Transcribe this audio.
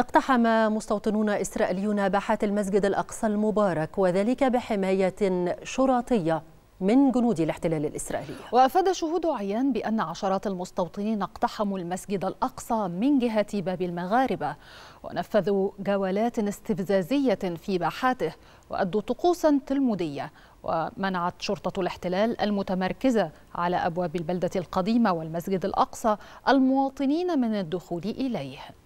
اقتحم مستوطنون إسرائيليون باحات المسجد الأقصى المبارك وذلك بحماية شرطية من جنود الاحتلال الإسرائيلي وأفاد شهود عيان بأن عشرات المستوطنين اقتحموا المسجد الأقصى من جهة باب المغاربة ونفذوا جولات استفزازية في باحاته وأدوا طقوسا تلمودية ومنعت شرطة الاحتلال المتمركزة على أبواب البلدة القديمة والمسجد الأقصى المواطنين من الدخول إليه